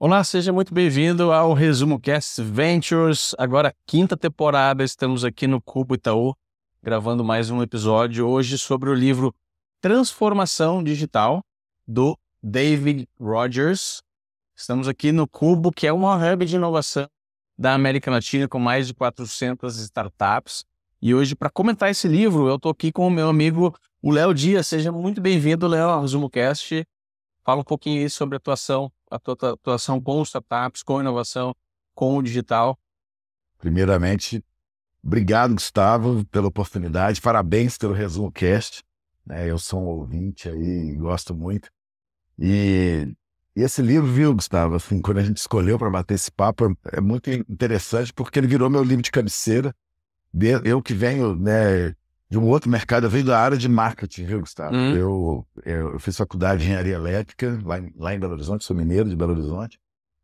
Olá, seja muito bem-vindo ao Resumo Cast Ventures. Agora, quinta temporada, estamos aqui no Cubo Itaú, gravando mais um episódio hoje sobre o livro Transformação Digital, do David Rogers. Estamos aqui no Cubo, que é uma hub de inovação da América Latina com mais de 400 startups. E hoje, para comentar esse livro, eu estou aqui com o meu amigo, o Léo Dias. Seja muito bem-vindo, Léo, ao Resumo Cast. Fala um pouquinho aí sobre a atuação a tua atuação com startups, com inovação, com o digital? Primeiramente, obrigado, Gustavo, pela oportunidade. Parabéns pelo Resumo Cast. Né? Eu sou um ouvinte aí, gosto muito. E, e esse livro, viu, Gustavo, assim, quando a gente escolheu para bater esse papo, é muito interessante porque ele virou meu livro de cabeceira. Eu que venho né, de um outro mercado, eu venho da área de marketing, viu, Gustavo? Hum. Eu, eu, eu, fiz faculdade de engenharia elétrica lá em, lá em Belo Horizonte, sou mineiro de Belo Horizonte.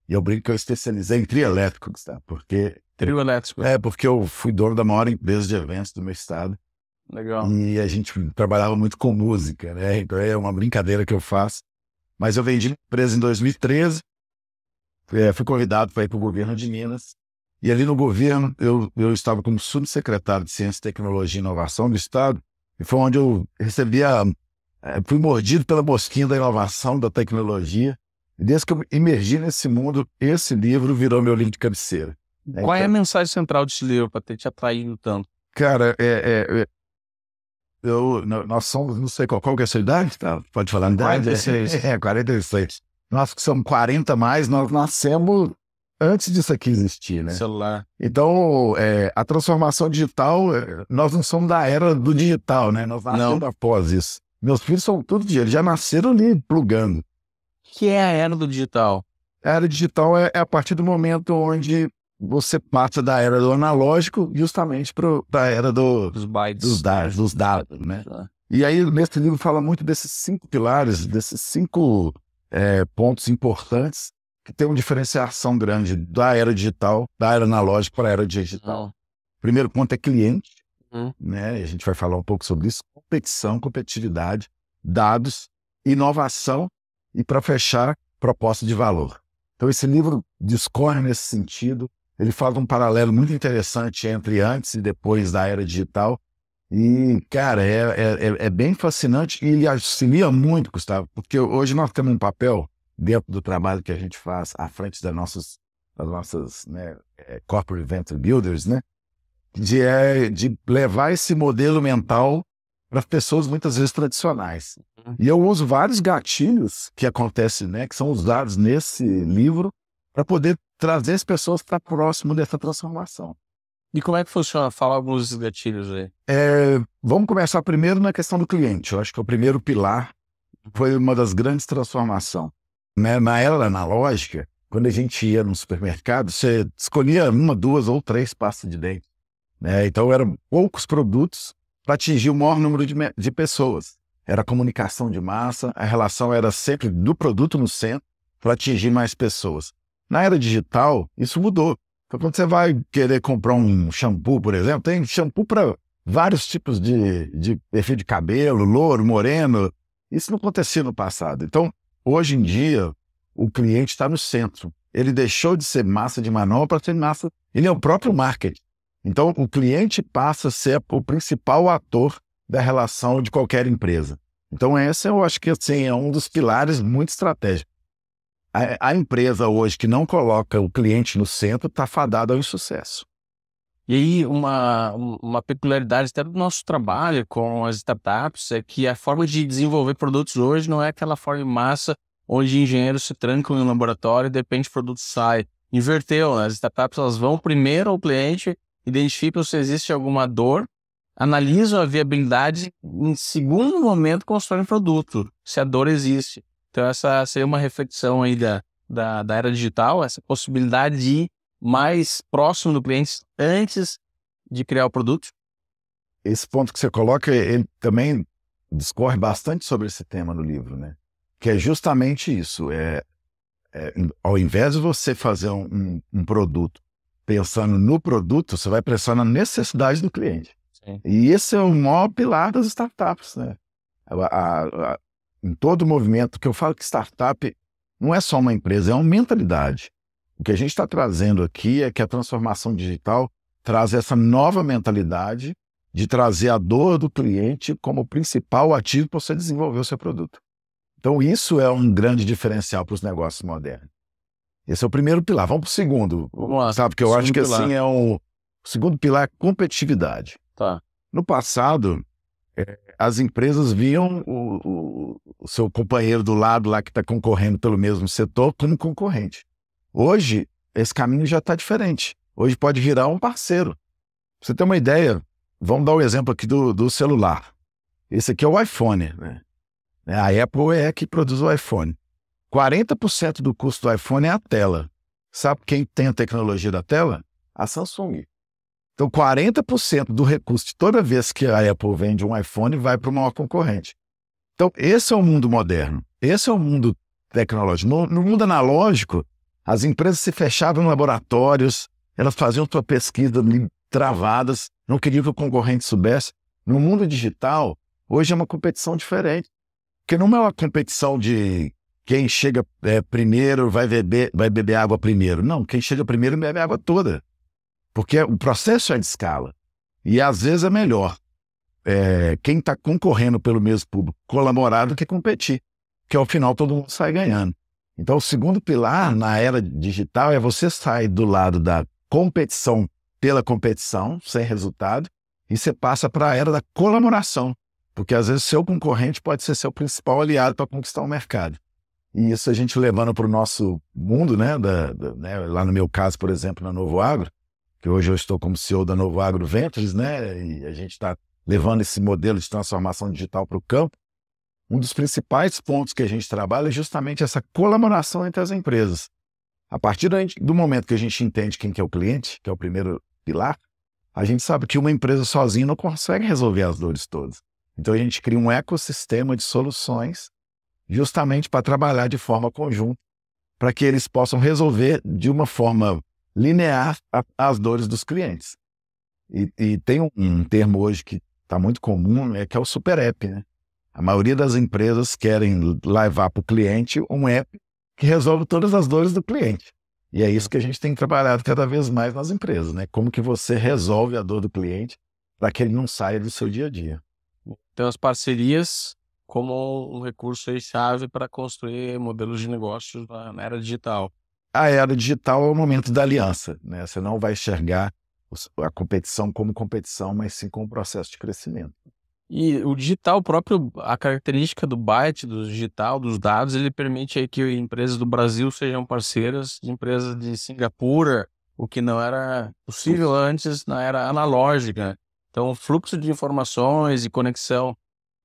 E eu brinco que eu especializei em trio elétrico, Gustavo, porque. Trio elétrico. É, porque eu fui dono da maior empresa de eventos do meu estado. Legal. E a gente trabalhava muito com música, né? Então é uma brincadeira que eu faço. Mas eu vendi empresa em 2013. Fui, é, fui convidado para ir para o governo de Minas e ali no governo, eu, eu estava como subsecretário de Ciência, Tecnologia e Inovação do Estado, e foi onde eu recebia, é, fui mordido pela mosquinha da inovação, da tecnologia. E desde que eu emergi nesse mundo, esse livro virou meu livro de cabeceira. Qual então, é a então mensagem central desse livro para ter te atraído tanto? Cara, é, é, é eu, nós somos, não sei qual, qual que é a sua idade, tá? pode falar. 46. É, 46. Nós que somos 40 mais, nós nascemos antes disso aqui existir, né? Celular. Então, é, a transformação digital, é, nós não somos da era do digital, né? Nós nascemos não. após isso. Meus filhos são tudo eles já nasceram ali plugando. que é a era do digital? A era digital é, é a partir do momento onde você passa da era do analógico justamente para a era do, dos bytes, dos dados, dos dados, né? Tá. E aí, nesse livro, fala muito desses cinco pilares, desses cinco é, pontos importantes que tem uma diferenciação grande da era digital, da era analógica para a era digital. Uhum. Primeiro ponto é cliente, uhum. né? E a gente vai falar um pouco sobre isso. Competição, competitividade, dados, inovação e, para fechar, proposta de valor. Então, esse livro discorre nesse sentido. Ele faz um paralelo muito interessante entre antes e depois da era digital. E, cara, é, é, é, é bem fascinante e ele auxilia muito, Gustavo, porque hoje nós temos um papel dentro do trabalho que a gente faz à frente das nossas, das nossas né, eh, corporate venture builders, né? De, é, de levar esse modelo mental para pessoas muitas vezes tradicionais. Uhum. E eu uso vários gatilhos que acontecem, né, que são usados nesse livro para poder trazer as pessoas para próximo dessa transformação. E como é que funciona? Fala alguns gatilhos aí. É, vamos começar primeiro na questão do cliente. Eu acho que é o primeiro pilar uhum. foi uma das grandes transformações né, na era analógica, quando a gente ia no supermercado, você escolhia uma, duas ou três pastas de dente. Né? Então eram poucos produtos para atingir o maior número de, de pessoas. Era comunicação de massa, a relação era sempre do produto no centro para atingir mais pessoas. Na era digital, isso mudou. Então, quando você vai querer comprar um shampoo, por exemplo, tem shampoo para vários tipos de, de perfil de cabelo, louro, moreno. Isso não acontecia no passado. Então, Hoje em dia, o cliente está no centro. Ele deixou de ser massa de manobra para ser massa. Ele é o próprio marketing. Então, o cliente passa a ser o principal ator da relação de qualquer empresa. Então, esse eu acho que assim, é um dos pilares muito estratégicos. A, a empresa hoje que não coloca o cliente no centro está fadada ao insucesso. E aí, uma, uma peculiaridade até do nosso trabalho com as startups é que a forma de desenvolver produtos hoje não é aquela forma em massa onde engenheiros se trancam em um laboratório e de repente o produto sai. Inverteu, né? As startups elas vão primeiro ao cliente, identificam se existe alguma dor, analisam a viabilidade e, em segundo momento, constroem o produto, se a dor existe. Então, essa seria uma reflexão aí da, da, da era digital, essa possibilidade de mais próximo do cliente antes de criar o produto? Esse ponto que você coloca, ele também discorre bastante sobre esse tema no livro, né? Que é justamente isso. É, é ao invés de você fazer um, um, produto pensando no produto, você vai pensar na necessidade do cliente. Sim. E esse é o maior pilar das startups, né? A, a, a, em todo movimento que eu falo que startup não é só uma empresa, é uma mentalidade. O que a gente está trazendo aqui é que a transformação digital traz essa nova mentalidade de trazer a dor do cliente como principal ativo para você desenvolver o seu produto. Então, isso é um grande diferencial para os negócios modernos. Esse é o primeiro pilar. Vamos para o segundo. Vamos lá. Sabe, porque eu acho que pilar. assim é um. O segundo pilar é competitividade. Tá. No passado, é, as empresas viam o, o, o seu companheiro do lado lá que está concorrendo pelo mesmo setor como concorrente. Hoje, esse caminho já está diferente. Hoje pode virar um parceiro. Pra você ter uma ideia, vamos dar o um exemplo aqui do, do celular. Esse aqui é o iPhone. Né? É, a Apple é a que produz o iPhone. 40% do custo do iPhone é a tela. Sabe quem tem a tecnologia da tela? A Samsung. Então, 40% do recurso de toda vez que a Apple vende um iPhone vai para o maior concorrente. Então, esse é o mundo moderno. Esse é o mundo tecnológico. No, no mundo analógico, as empresas se fechavam em laboratórios, elas faziam sua pesquisa travadas, não queriam que o concorrente soubesse. No mundo digital, hoje é uma competição diferente. Porque não é uma competição de quem chega é, primeiro vai beber, vai beber água primeiro. Não, quem chega primeiro bebe água toda. Porque o processo é de escala. E às vezes é melhor é, quem está concorrendo pelo mesmo público colaborar do que competir. Porque ao final todo mundo sai ganhando. Então, o segundo pilar na era digital é você sair do lado da competição pela competição, sem resultado, e você passa para a era da colaboração, porque às vezes seu concorrente pode ser seu principal aliado para conquistar o mercado. E isso a gente levando para o nosso mundo, né, da, da, né, Lá no meu caso, por exemplo, na Novo Agro, que hoje eu estou como CEO da Novo Agro Ventures, né? E a gente está levando esse modelo de transformação digital para o campo um dos principais pontos que a gente trabalha é justamente essa colaboração entre as empresas. A partir do momento que a gente entende quem que é o cliente, que é o primeiro pilar, a gente sabe que uma empresa sozinha não consegue resolver as dores todas. Então a gente cria um ecossistema de soluções justamente para trabalhar de forma conjunta, para que eles possam resolver de uma forma linear as dores dos clientes. E, e tem um, um termo hoje que está muito comum, é que é o super app, né? A maioria das empresas querem levar para o cliente um app que resolve todas as dores do cliente. E é isso que a gente tem trabalhado cada vez mais nas empresas, né? Como que você resolve a dor do cliente para que ele não saia do seu dia a dia. Então as parcerias como um recurso aí chave para construir modelos de negócios na era digital. A era digital é o momento da aliança, né? Você não vai enxergar a competição como competição, mas sim como processo de crescimento. E o digital próprio, a característica do byte, do digital, dos dados, ele permite aí que empresas do Brasil sejam parceiras de empresas de Singapura, o que não era possível antes na era analógica. Então, o fluxo de informações e conexão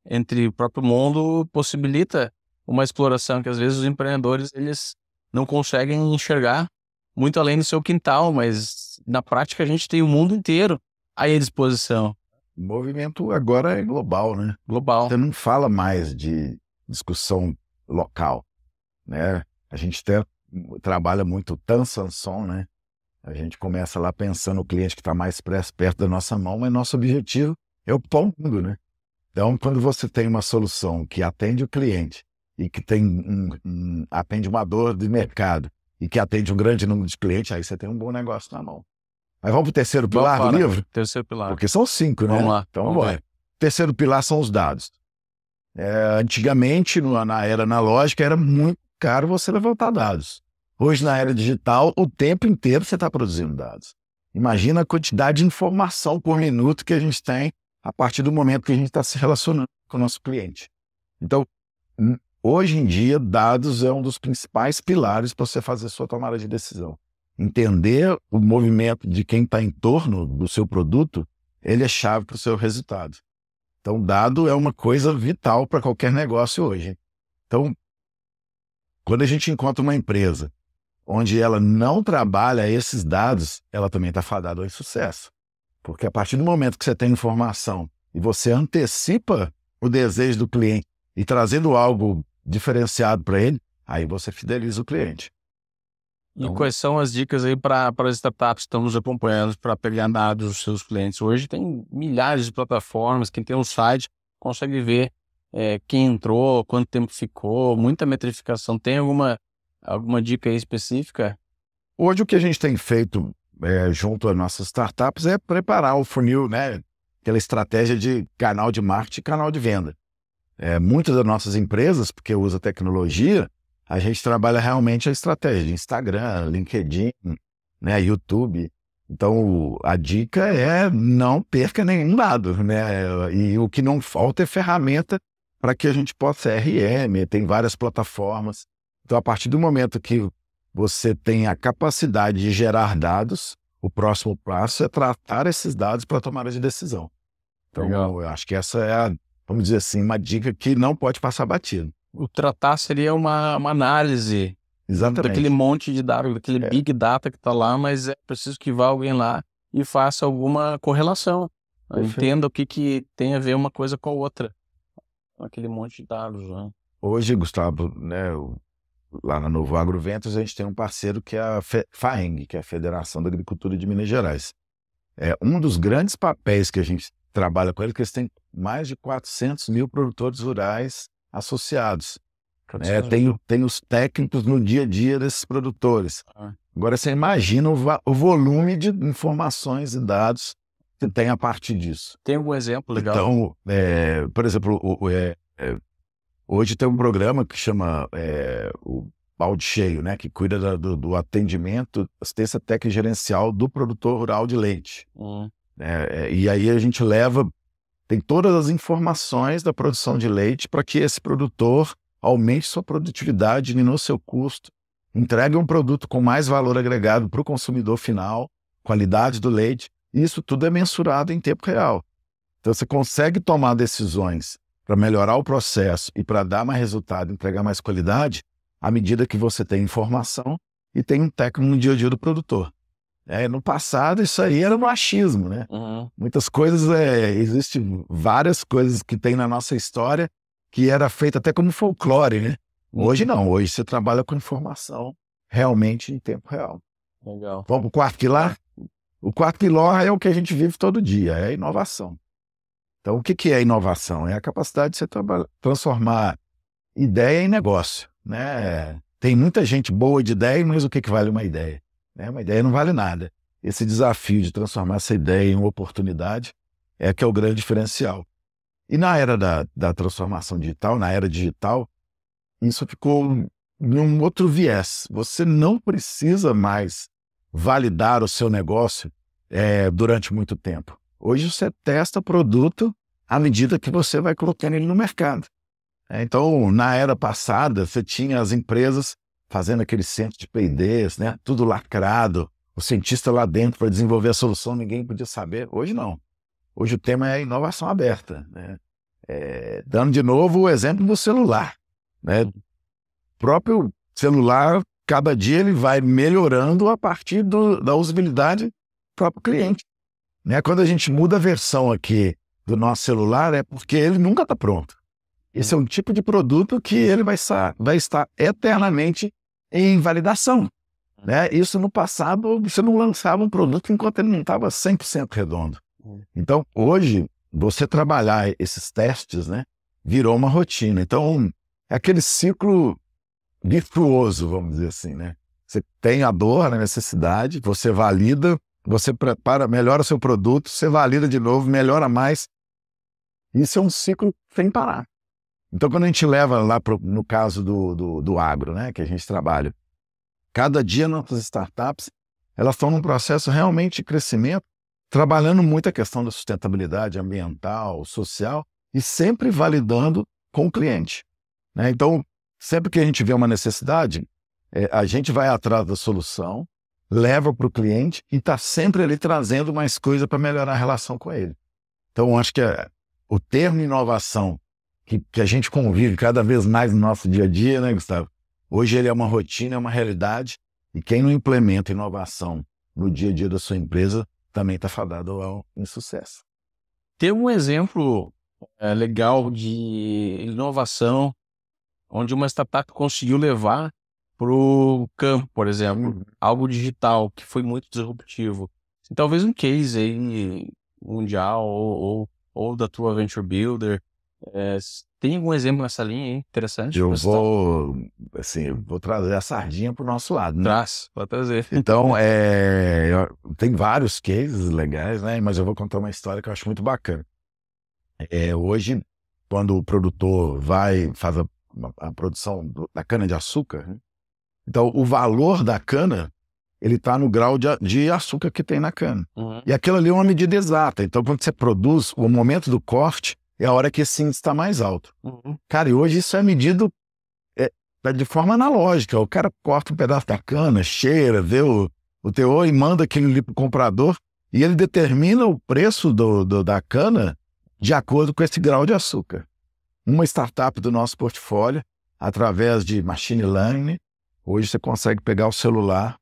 entre o próprio mundo possibilita uma exploração que às vezes os empreendedores eles não conseguem enxergar muito além do seu quintal, mas na prática a gente tem o mundo inteiro aí à disposição. O movimento agora é global, né? Global. Você não fala mais de discussão local, né? A gente até trabalha muito tan Sanson, né? A gente começa lá pensando o cliente que está mais perto da nossa mão, mas nosso objetivo é o mundo, né? Então, quando você tem uma solução que atende o cliente e que tem um, um, atende uma dor de mercado e que atende um grande número de clientes, aí você tem um bom negócio na mão. Mas vamos para o terceiro pilar vamos do para. livro? Terceiro pilar. Porque são cinco, né? Vamos lá. Então vamos embora. Terceiro pilar são os dados. É, antigamente, na era analógica, era muito caro você levantar dados. Hoje, na era digital, o tempo inteiro você está produzindo dados. Imagina a quantidade de informação por minuto que a gente tem a partir do momento que a gente está se relacionando com o nosso cliente. Então, hoje em dia, dados é um dos principais pilares para você fazer sua tomada de decisão entender o movimento de quem está em torno do seu produto, ele é chave para o seu resultado. Então, dado é uma coisa vital para qualquer negócio hoje. Então, quando a gente encontra uma empresa onde ela não trabalha esses dados, ela também está fadada ao insucesso. Porque a partir do momento que você tem informação e você antecipa o desejo do cliente e trazendo algo diferenciado para ele, aí você fideliza o cliente. Então, e quais são as dicas aí para as startups que estão nos acompanhando para pegar dados dos seus clientes? Hoje tem milhares de plataformas, quem tem um site consegue ver é, quem entrou, quanto tempo ficou, muita metrificação. Tem alguma, alguma dica aí específica? Hoje o que a gente tem feito é, junto às nossas startups é preparar o funil, né? Aquela estratégia de canal de marketing e canal de venda. É, muitas das nossas empresas, porque usa tecnologia, a gente trabalha realmente a estratégia Instagram, LinkedIn, né, YouTube. Então, a dica é não perca nenhum dado, né? E o que não falta é ferramenta para que a gente possa CRM, tem várias plataformas. Então, a partir do momento que você tem a capacidade de gerar dados, o próximo passo é tratar esses dados para tomar de decisão. Então, Legal. eu acho que essa é, a, vamos dizer assim, uma dica que não pode passar batido o tratar seria uma, uma análise Exatamente. daquele monte de dados, daquele é. big data que está lá, mas é preciso que vá alguém lá e faça alguma correlação. Perfeito. Entenda o que, que tem a ver uma coisa com a outra. Aquele monte de dados. Né? Hoje, Gustavo, né, lá na Novo Agroventos, a gente tem um parceiro que é a FAENG, que é a Federação da Agricultura de Minas Gerais. É um dos grandes papéis que a gente trabalha com eles, que eles têm mais de 400 mil produtores rurais associados. tem, né? tem os técnicos no dia a dia desses produtores. Ah. Agora você imagina o, o, volume de informações e dados que tem a partir disso. Tem algum exemplo legal? Então, é, por exemplo, o, o, é, é hoje tem um programa que chama é, o Balde Cheio, né, que cuida da, do, do, atendimento, assistência técnica e gerencial do produtor rural de leite. Hum. É, e aí a gente leva tem todas as informações da produção de leite para que esse produtor aumente sua produtividade, diminua seu custo, entregue um produto com mais valor agregado para o consumidor final, qualidade do leite. Isso tudo é mensurado em tempo real. Então você consegue tomar decisões para melhorar o processo e para dar mais resultado, entregar mais qualidade, à medida que você tem informação e tem um técnico no dia a dia do produtor. É, no passado, isso aí era machismo, né? Uhum. Muitas coisas, é, existem várias coisas que tem na nossa história que era feita até como folclore, né? Hoje uhum. não, hoje você trabalha com informação realmente em tempo real. Legal. Vamos para o quarto pilar? O quarto pilar é o que a gente vive todo dia, é a inovação. Então, o que, que é inovação? É a capacidade de você transformar ideia em negócio, né? Tem muita gente boa de ideia, mas o que, que vale uma ideia? Né? Uma ideia não vale nada. Esse desafio de transformar essa ideia em uma oportunidade é que é o grande diferencial. E na era da, da transformação digital, na era digital, isso ficou num outro viés. Você não precisa mais validar o seu negócio é, durante muito tempo. Hoje você testa produto à medida que você vai colocando ele no mercado. É, então, na era passada, você tinha as empresas fazendo aquele centro de P&Ds, né? Tudo lacrado, o cientista lá dentro para desenvolver a solução, ninguém podia saber. Hoje não. Hoje o tema é inovação aberta, né? É, dando de novo o exemplo do celular, né? O uhum. próprio celular, cada dia ele vai melhorando a partir do, da usabilidade do próprio cliente. Né? Quando a gente muda a versão aqui do nosso celular, é porque ele nunca está pronto. Esse uhum. é um tipo de produto que ele vai vai estar eternamente em validação. Né? Uhum. Isso no passado, você não lançava um produto enquanto ele não estava 100% redondo. Uhum. Então, hoje, você trabalhar esses testes né, virou uma rotina. Então, é aquele ciclo virtuoso, vamos dizer assim. Né? Você tem a dor, a necessidade, você valida, você prepara, melhora seu produto, você valida de novo, melhora mais. Isso é um ciclo sem parar. Então, quando a gente leva lá, pro, no caso do, do, do agro, né, que a gente trabalha, cada dia nossas startups elas estão num processo realmente de crescimento, trabalhando muito a questão da sustentabilidade ambiental, social e sempre validando com o cliente. Né? Então, sempre que a gente vê uma necessidade, é, a gente vai atrás da solução, leva para o cliente e está sempre ali trazendo mais coisa para melhorar a relação com ele. Então, acho que é, o termo inovação que, que a gente convive cada vez mais no nosso dia a dia, né, Gustavo? Hoje ele é uma rotina, é uma realidade, e quem não implementa inovação no dia a dia da sua empresa também está fadado ao insucesso. Tem um exemplo é, legal de inovação onde uma startup conseguiu levar para o campo, por exemplo, uhum. algo digital que foi muito disruptivo. Talvez um case aí eh, mundial ou, ou, ou da tua venture builder é, tem algum exemplo nessa linha aí interessante? Eu vou, tá? assim, vou trazer a sardinha para o nosso lado. Né? Traz, pode trazer. Então, é, tem vários cases legais, né? Mas eu vou contar uma história que eu acho muito bacana. É, hoje, quando o produtor vai, faz a, a produção do, da cana-de-açúcar, né? então o valor da cana ele está no grau de, de, açúcar que tem na cana. Uhum. E aquilo ali é uma medida exata. Então, quando você produz, o momento do corte é a hora que esse índice está mais alto. Uhum. Cara, e hoje isso é medido é, é, de forma analógica. O cara corta um pedaço da cana, cheira, vê o, o teor e manda aquilo ali para o comprador e ele determina o preço do, do, da cana de acordo com esse grau de açúcar. Uma startup do nosso portfólio, através de machine learning, hoje você consegue pegar o celular,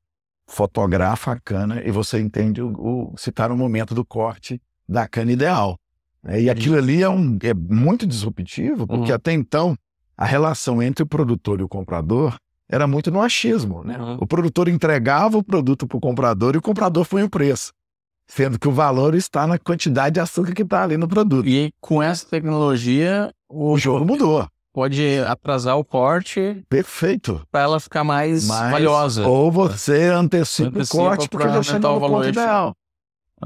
fotografa a cana e você entende o, o, se está no momento do corte da cana ideal. Né? E aquilo ali é, um, é muito disruptivo, porque uhum. até então a relação entre o produtor e o comprador era muito no achismo. Né? Uhum. O produtor entregava o produto para o comprador e o comprador foi o preço. Sendo que o valor está na quantidade de açúcar que está ali no produto. E com essa tecnologia. O, o jogo mudou. Pode atrasar o corte. Perfeito. Para ela ficar mais, valiosa. Ou você antecipa, antecipa o corte porque já achou o valor ideal.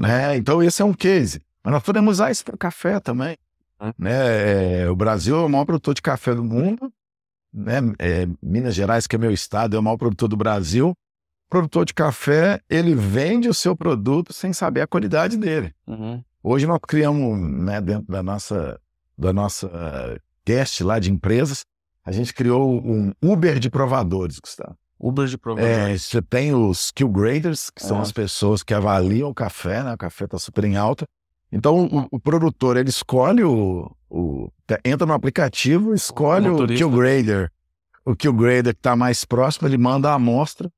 Né? Então, esse é um case. Mas nós podemos usar isso para o café também. Hum. Né? É, o Brasil é o maior produtor de café do mundo. Né? É, Minas Gerais, que é meu estado, é o maior produtor do Brasil. O produtor de café, ele vende o seu produto sem saber a qualidade dele. Uhum. Hoje nós criamos, né, dentro da nossa, da nossa uh, teste lá de empresas, a gente criou um Uber de provadores, Gustavo. Uber de é, provadores. É, você tem os skill graders, que é. são as pessoas que avaliam o café, né? O café está super em alta. Então, o, o produtor, ele escolhe o, o, tá, Entra no aplicativo, escolhe o, o Killgrader. O Killgrader que está mais próximo, ele manda a amostra.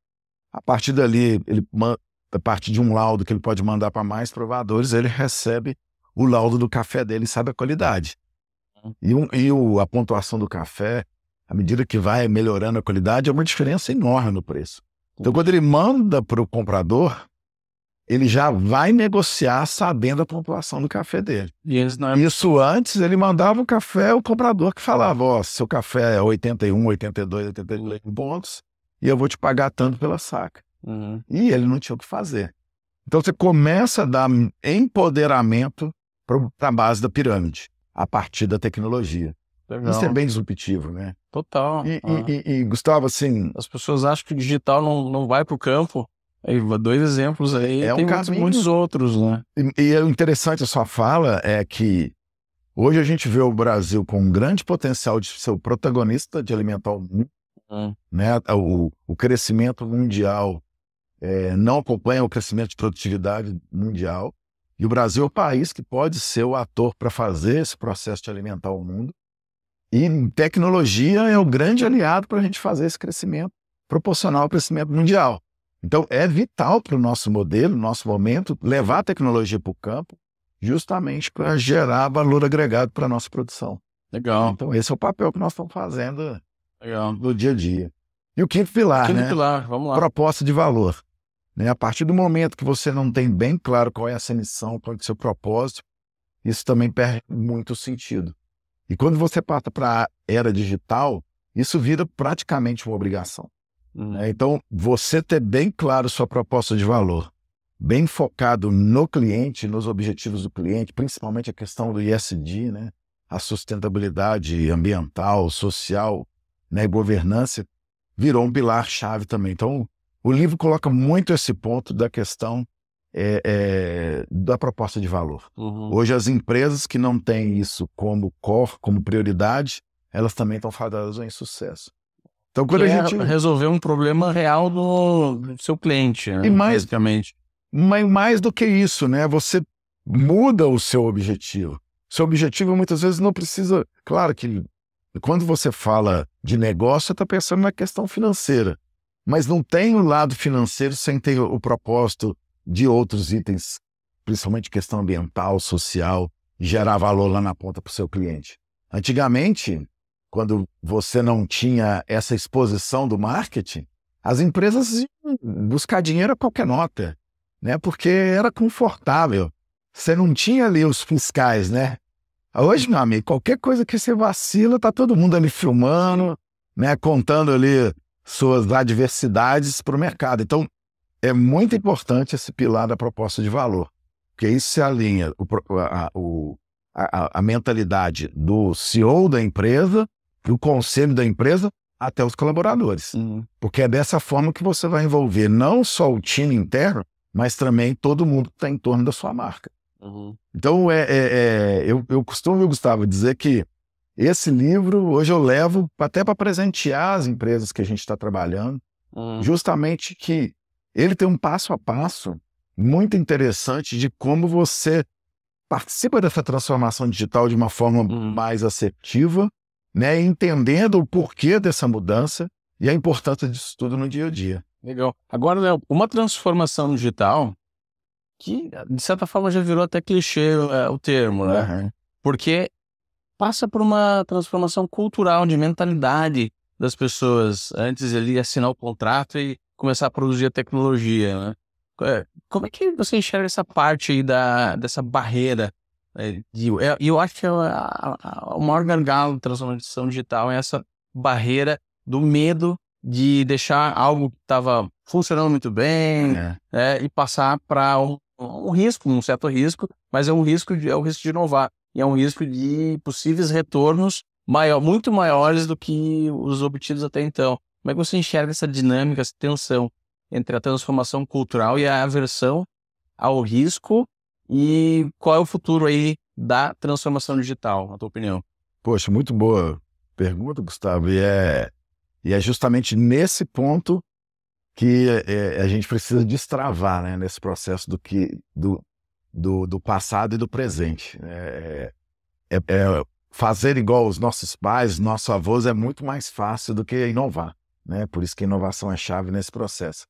A partir dali, ele manda, a partir de um laudo que ele pode mandar para mais provadores, ele recebe o laudo do café dele e sabe a qualidade. E, um, e o, a pontuação do café, à medida que vai melhorando a qualidade, é uma diferença enorme no preço. Então, quando ele manda para o comprador, ele já vai negociar sabendo a pontuação do café dele. Não... É Isso antes, ele mandava o café, o comprador que falava, ó, oh, seu café é 81, 82, 83 pontos, e eu vou te pagar tanto pela saca. Uhum. E ele não tinha o que fazer. Então você começa a dar empoderamento para a base da pirâmide, a partir da tecnologia. Legal. Isso é bem disruptivo, né? Total. E, ah. e, é. e, e, Gustavo, assim... As pessoas acham que o digital não, não vai para o campo, Aí, dois exemplos aí, é tem um com muitos outros, né? E, e é interessante a sua fala é que hoje a gente vê o Brasil com um grande potencial de ser o protagonista de alimentar o mundo, hum. né? O, o crescimento mundial é, não acompanha o crescimento de produtividade mundial. E o Brasil é o país que pode ser o ator para fazer esse processo de alimentar o mundo. E tecnologia é o grande aliado para a gente fazer esse crescimento proporcional ao crescimento mundial. Então, é vital para o nosso modelo, nosso momento, levar a tecnologia para o campo, justamente para gerar valor agregado para a nossa produção. Legal. Então, esse é o papel que nós estamos fazendo Legal. no dia a dia. E o quinto pilar, quinto né? pilar, vamos lá. Proposta de valor. Né? A partir do momento que você não tem bem claro qual é essa missão, qual é o seu propósito, isso também perde muito sentido. E quando você passa para a era digital, isso vira praticamente uma obrigação. Uhum. É, então, você ter bem claro sua proposta de valor, bem focado no cliente, nos objetivos do cliente, principalmente a questão do ISD, né? a sustentabilidade ambiental, social né? e governança, virou um pilar-chave também. Então, o livro coloca muito esse ponto da questão é, é, da proposta de valor. Uhum. Hoje, as empresas que não têm isso como core, como prioridade, elas também estão fadadas ao insucesso. Então, quando que a é gente. É resolver um problema real do seu cliente, né? E mais, basicamente. Mas mais do que isso, né? Você muda o seu objetivo. Seu objetivo muitas vezes não precisa. Claro que quando você fala de negócio, você está pensando na questão financeira. Mas não tem o lado financeiro sem ter o propósito de outros itens, principalmente questão ambiental, social, gerar valor lá na ponta para o seu cliente. Antigamente, quando você não tinha essa exposição do marketing, as empresas iam buscar dinheiro a qualquer nota, né? Porque era confortável. Você não tinha ali os fiscais, né? Hoje, meu amigo, qualquer coisa que você vacila, tá todo mundo ali filmando, né? Contando ali suas adversidades para o mercado. Então, é muito importante esse pilar da proposta de valor, porque isso se é alinha o, a, o, a, a mentalidade do CEO da empresa do conselho da empresa até os colaboradores. Uhum. Porque é dessa forma que você vai envolver não só o time interno, mas também todo mundo que está em torno da sua marca. Uhum. Então, é, é, é, eu, eu costumo, Gustavo, dizer que esse livro hoje eu levo até para presentear as empresas que a gente está trabalhando, uhum. justamente que ele tem um passo a passo muito interessante de como você participa dessa transformação digital de uma forma uhum. mais assertiva né, entendendo o porquê dessa mudança e a importância disso tudo no dia a dia. Legal. Agora, Léo, uma transformação digital que, de certa forma, já virou até clichê é, o termo, né? Uhum. Porque passa por uma transformação cultural de mentalidade das pessoas antes de assinar o contrato e começar a produzir a tecnologia, né? É, como é que você enxerga essa parte aí da, dessa barreira é, é, e eu, acho que o maior gargalo da transformação digital é essa barreira do medo de deixar algo que estava funcionando muito bem é. Né, e passar para um, um, risco, um certo risco, mas é um risco de, é um risco de inovar e é um risco de possíveis retornos maior, muito maiores do que os obtidos até então. Como é que você enxerga essa dinâmica, essa tensão entre a transformação cultural e a aversão ao risco e qual é o futuro aí da transformação digital, na tua opinião? Poxa, muito boa pergunta, Gustavo. E é, e é justamente nesse ponto que é, a gente precisa destravar né, nesse processo do, que, do, do, do passado e do presente. Né? É, é, é, fazer igual os nossos pais, nossos avós é muito mais fácil do que inovar. Né? Por isso que inovação é chave nesse processo.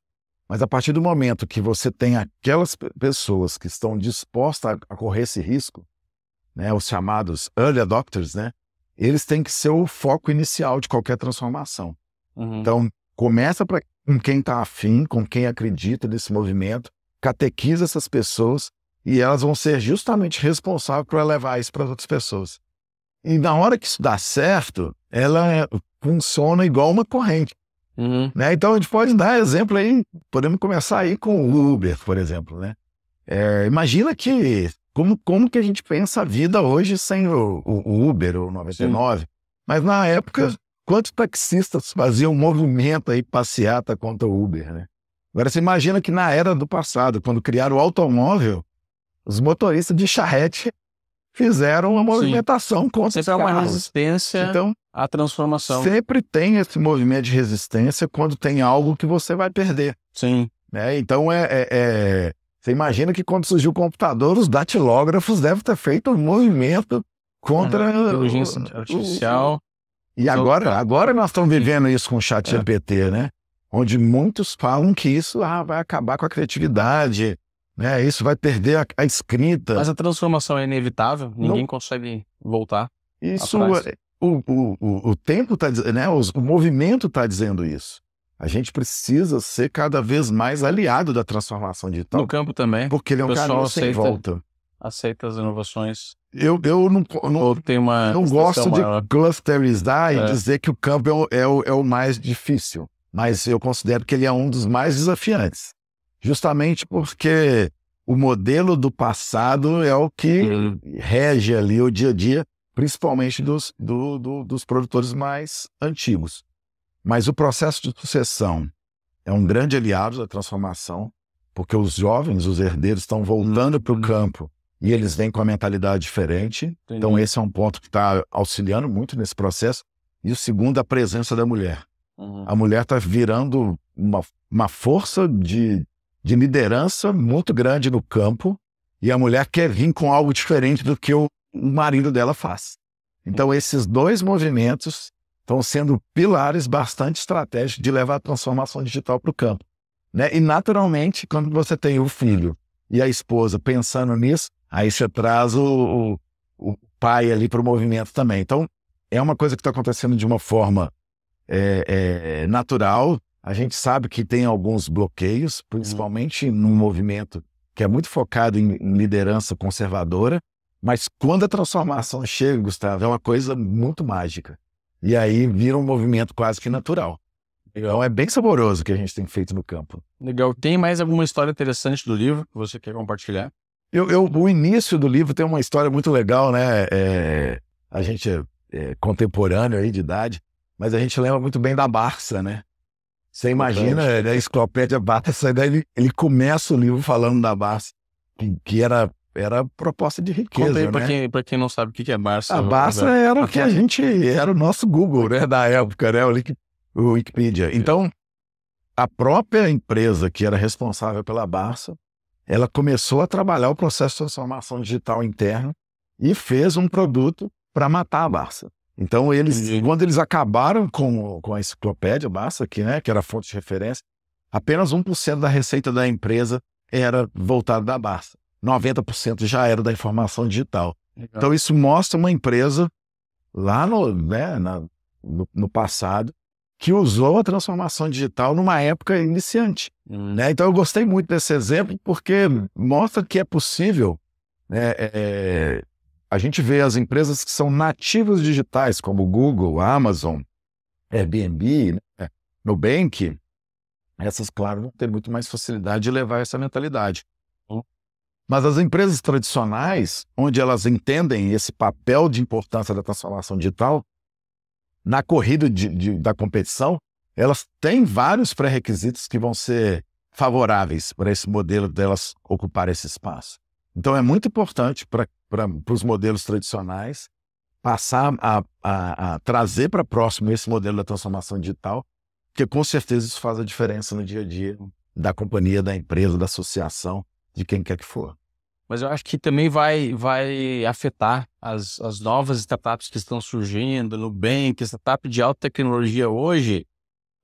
Mas a partir do momento que você tem aquelas pessoas que estão dispostas a correr esse risco, né, os chamados early adopters, né, eles têm que ser o foco inicial de qualquer transformação. Uhum. Então, começa pra, com quem está afim, com quem acredita nesse movimento, catequiza essas pessoas e elas vão ser justamente responsáveis por levar isso para outras pessoas. E na hora que isso dá certo, ela é, funciona igual uma corrente. Uhum. Né? Então a gente pode dar exemplo aí, podemos começar aí com o Uber, por exemplo. Né? É, imagina que como, como que a gente pensa a vida hoje sem o, o Uber, o 99. Sim. Mas na época, quantos taxistas faziam movimento aí, passeata tá contra o Uber, né? Agora você imagina que na era do passado, quando criaram o automóvel, os motoristas de charrete fizeram uma movimentação Sim. contra sempre os Sempre uma resistência então, à transformação. Sempre tem esse movimento de resistência quando tem algo que você vai perder. Sim. Né? Então, é, é, é, você imagina que quando surgiu o computador, os datilógrafos devem ter feito um movimento contra... A uhum. inteligência artificial. O... E agora, agora nós estamos vivendo isso com o chat é. GPT, né? Onde muitos falam que isso ah, vai acabar com a criatividade, né? Isso vai perder a, a escrita. Mas a transformação é inevitável, ninguém Não. consegue voltar. Isso, é, o, o, o, o, tempo está dizendo, né? o movimento está dizendo isso. A gente precisa ser cada vez mais aliado da transformação digital. No campo também. Porque ele é um caminho aceita, volta. Aceita as inovações. Eu, eu não, não, tem uma não gosto maior. de clusterizar é. e dizer que o campo é o, é, o, é o mais difícil. Mas eu considero que ele é um dos mais desafiantes justamente porque o modelo do passado é o que rege ali o dia a dia, principalmente dos, do, do, dos produtores mais antigos. Mas o processo de sucessão é um grande aliado da transformação, porque os jovens, os herdeiros, estão voltando para o uhum. campo e eles vêm com a mentalidade diferente. Entendi. Então, esse é um ponto que está auxiliando muito nesse processo. E o segundo, a presença da mulher. Uhum. A mulher está virando uma, uma força de de liderança muito grande no campo e a mulher quer vir com algo diferente do que o marido dela faz. Então, esses dois movimentos estão sendo pilares bastante estratégicos de levar a transformação digital para o campo. Né? E, naturalmente, quando você tem o filho e a esposa pensando nisso, aí você traz o, o, o pai ali para o movimento também. Então, é uma coisa que está acontecendo de uma forma é, é, natural, a gente sabe que tem alguns bloqueios, uhum. principalmente uhum. num movimento que é muito focado em liderança conservadora, mas quando a transformação chega, Gustavo, é uma coisa muito mágica. E aí vira um movimento quase que natural. Então é bem saboroso o que a gente tem feito no campo. Legal. Tem mais alguma história interessante do livro que você quer compartilhar? Eu, eu o início do livro tem uma história muito legal, né? É, a gente é, é contemporâneo aí de idade, mas a gente lembra muito bem da Barça, né? Você imagina, Entendi. Né, a enciclopédia Barça, daí ele, ele começa o livro falando da Barça, que, que era, era proposta de riqueza. Conta aí né? quem, quem não sabe o que é Barça. A né? Barça era o que a é gente. Era o nosso Google, né? Da época, né? O, Wikipedia. É. Então, a própria empresa que era responsável pela Barça, ela começou a trabalhar o processo de transformação digital interna e fez um produto para matar a Barça. Então, eles, Entendi. quando eles acabaram com, com a enciclopédia Massa, que, né, que era fonte de referência, apenas 1% da receita da empresa era voltada da Massa. 90% já era da informação digital. Legal. Então, isso mostra uma empresa lá no, né, na, no, no, passado que usou a transformação digital numa época iniciante. Hum. Né? Então, eu gostei muito desse exemplo porque mostra que é possível é, a gente vê as empresas que são nativas digitais, como Google, Amazon, Airbnb, né? Nubank, essas, claro, vão ter muito mais facilidade de levar essa mentalidade. Hum. Mas as empresas tradicionais, onde elas entendem esse papel de importância da transformação digital, na corrida de, de, da competição, elas têm vários pré-requisitos que vão ser favoráveis para esse modelo delas ocupar esse espaço. Então, é muito importante para para os modelos tradicionais, passar a, a, a trazer para próximo esse modelo da transformação digital, porque com certeza isso faz a diferença no dia a dia uhum. da companhia, da empresa, da associação, de quem quer que for. Mas eu acho que também vai, vai afetar as, as novas startups que estão surgindo, no bem, que startup de alta tecnologia hoje,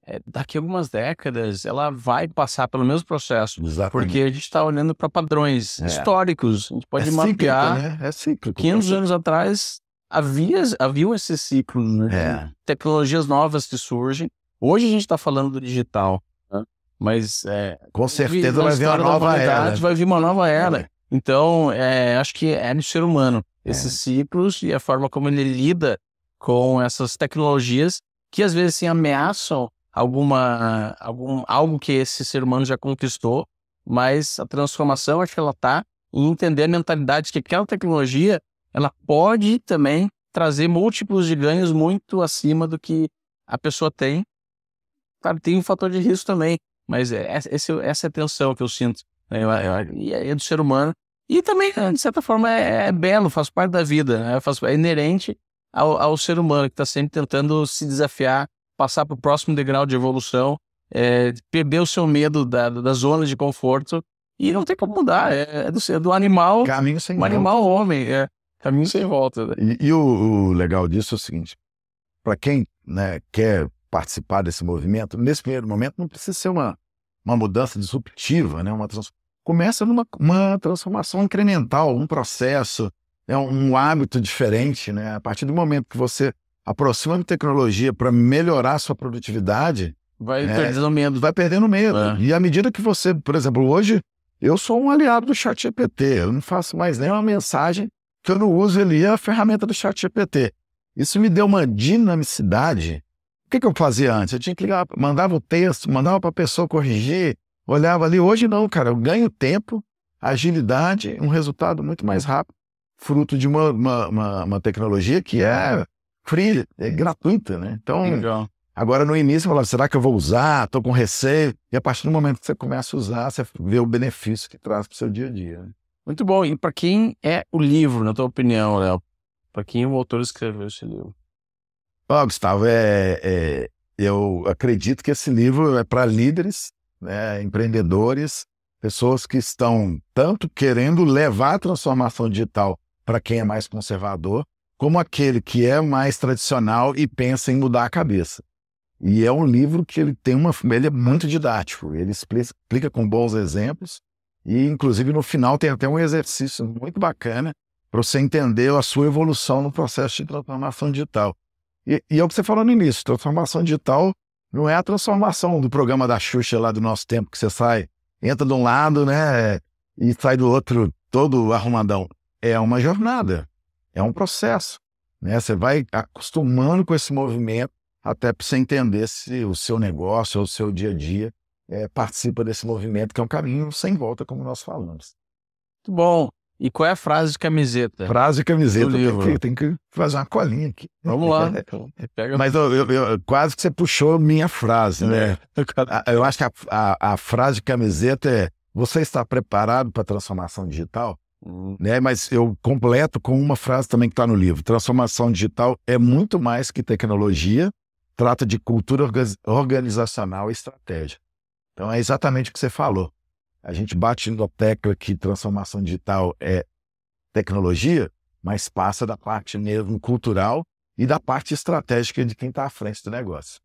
é, daqui a algumas décadas ela vai passar pelo mesmo processo. Exatamente. Porque a gente está olhando para padrões é. históricos. A gente pode é mapear. Cíclico, né? É cíclico. 500 anos atrás havia, havia esses ciclos, né? É. Tecnologias novas que surgem. Hoje a gente está falando do digital, né? mas é, com certeza vai vir uma nova era. Vai vir uma nova era. Então, é, acho que é no ser humano esses ciclos e a forma como ele lida com essas tecnologias que às vezes assim, ameaçam alguma algum algo que esse ser humano já conquistou, mas a transformação acho que ela está em entender a mentalidade que aquela tecnologia ela pode também trazer múltiplos de ganhos muito acima do que a pessoa tem. Claro, tem um fator de risco também, mas é, esse, essa é a tensão que eu sinto. Né? Eu, eu, é do ser humano. E também, né, de certa forma, é, é belo, faz parte da vida, né? faz, é inerente ao, ao ser humano que está sempre tentando se desafiar passar para o próximo degrau de evolução, é, perder o seu medo da, da zona de conforto e não tem como mudar. É, é, do, é do, animal. Caminho sem um volta. animal homem. É, caminho sem volta. Né? E, e o, o, legal disso é o seguinte: para quem né, quer participar desse movimento, nesse primeiro momento não precisa ser uma, uma mudança disruptiva, né, uma começa numa uma transformação incremental, um processo, é um, um hábito diferente. Né? A partir do momento que você aproxima tecnologia para melhorar sua produtividade. Vai é, perdendo medo. Vai perdendo medo. É. E à medida que você, por exemplo, hoje, eu sou um aliado do Chat GPT. Eu não faço mais nenhuma mensagem que eu não uso ali a ferramenta do Chat GPT. Isso me deu uma dinamicidade. O que, que eu fazia antes? Eu tinha que ligar, mandava o texto, mandava para a pessoa corrigir, olhava ali. Hoje não, cara. Eu ganho tempo, agilidade, um resultado muito mais rápido, fruto de uma, uma, uma, uma tecnologia que é free, é gratuita, né? Então, Legal. agora no início, eu falava, será que eu vou usar? Estou com receio. E a partir do momento que você começa a usar, você vê o benefício que traz para o seu dia a dia. Né? Muito bom. E para quem é o livro, na tua opinião, Léo? Para quem o autor escreveu esse livro? Ó, oh, Gustavo, é, é, eu acredito que esse livro é para líderes, né, empreendedores, pessoas que estão tanto querendo levar a transformação digital para quem é mais conservador, como aquele que é mais tradicional e pensa em mudar a cabeça. E é um livro que ele tem uma, ele é muito didático, ele explica com bons exemplos e inclusive no final tem até um exercício muito bacana para você entender a sua evolução no processo de transformação digital. E, e é o que você falou no início, transformação digital não é a transformação do programa da Xuxa lá do nosso tempo que você sai, entra de um lado, né, e sai do outro todo arrumadão. É uma jornada. É um processo. Né? Você vai acostumando com esse movimento até para você entender se o seu negócio ou o seu dia a dia é, participa desse movimento, que é um caminho sem volta, como nós falamos. Muito bom. E qual é a frase de camiseta? Frase de camiseta. Tem que, tem que fazer uma colinha aqui. Vamos lá. Pega... Mas eu, eu, eu, quase que você puxou minha frase, né? É, ah, eu acho que a, a, a frase de camiseta é: Você está preparado para a transformação digital? Uhum. Né? Mas eu completo com uma frase também que está no livro. Transformação digital é muito mais que tecnologia, trata de cultura organizacional e estratégia. Então é exatamente o que você falou. A gente bate na tecla que transformação digital é tecnologia, mas passa da parte mesmo cultural e da parte estratégica de quem está à frente do negócio.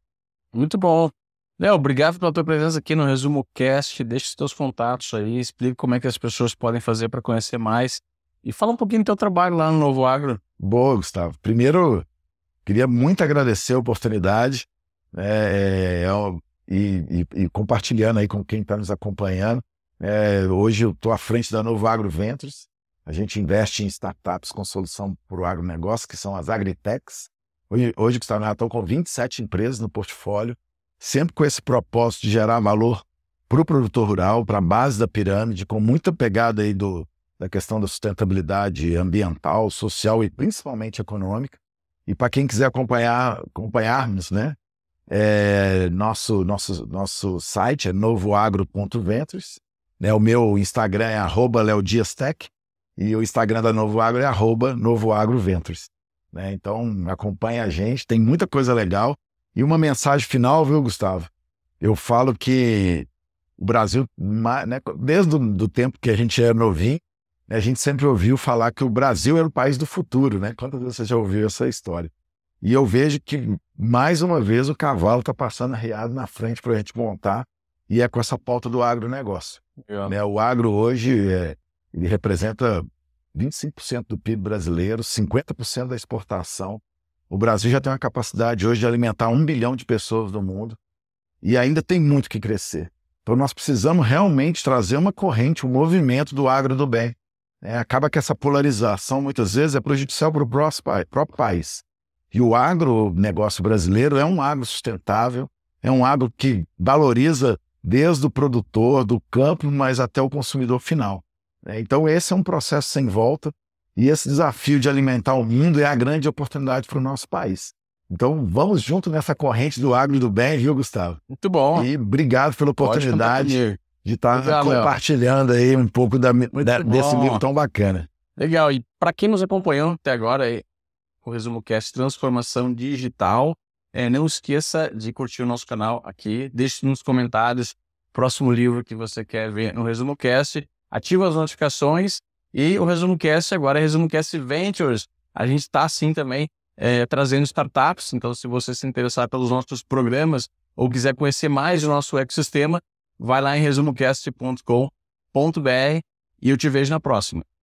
Muito bom. Léo, obrigado pela tua presença aqui no Resumo Cast. Deixa os teus contatos aí, explica como é que as pessoas podem fazer para conhecer mais e fala um pouquinho do teu trabalho lá no Novo Agro. Boa, Gustavo. Primeiro, queria muito agradecer a oportunidade né, é, é, e, e, e, compartilhando aí com quem está nos acompanhando. É, hoje eu estou à frente da Novo Agro Ventures. A gente investe em startups com solução para o agronegócio, que são as agritechs. Hoje, hoje Gustavo, nós estamos com 27 empresas no portfólio sempre com esse propósito de gerar valor para o produtor rural, para a base da pirâmide, com muita pegada aí do, da questão da sustentabilidade ambiental, social e principalmente econômica. E para quem quiser acompanhar, acompanharmos, né? É, nosso, nosso, nosso site é novoagro.ventures. Né? O meu Instagram é arroba leodiastech e o Instagram da Novo Agro é arroba novoagroventures. Né? Então acompanha a gente, tem muita coisa legal. E uma mensagem final, viu, Gustavo? Eu falo que o Brasil, né, desde o tempo que a gente era novinho, né, a gente sempre ouviu falar que o Brasil era o país do futuro, né? Quantas vezes você já ouviu essa história? E eu vejo que, mais uma vez, o cavalo está passando arreado na frente para a gente montar, e é com essa pauta do agronegócio. Yeah. É. Né? O agro hoje é, ele representa 25% do PIB brasileiro, 50% da exportação, o Brasil já tem uma capacidade hoje de alimentar um bilhão de pessoas do mundo e ainda tem muito que crescer. Então nós precisamos realmente trazer uma corrente, um movimento do agro do bem. É, acaba que essa polarização muitas vezes é prejudicial para o próprio país. E o agronegócio brasileiro é um agro sustentável, é um agro que valoriza desde o produtor, do campo, mas até o consumidor final. É, então esse é um processo sem volta e esse desafio de alimentar o mundo é a grande oportunidade para o nosso país. Então vamos junto nessa corrente do agro e do bem, viu, Gustavo? Muito bom. E obrigado pela oportunidade de estar tá Legal, compartilhando aí um pouco da, da, desse livro tão bacana. Legal. E para quem nos acompanhou até agora, é o resumo cast Transformação Digital. É, não esqueça de curtir o nosso canal aqui, deixe nos comentários próximo livro que você quer ver no resumo cast, ativa as notificações e o Resumo Cast agora é Resumo Cast Ventures. A gente está sim também é, trazendo startups. Então, se você se interessar pelos nossos programas ou quiser conhecer mais do nosso ecossistema, vai lá em resumocast.com.br e eu te vejo na próxima.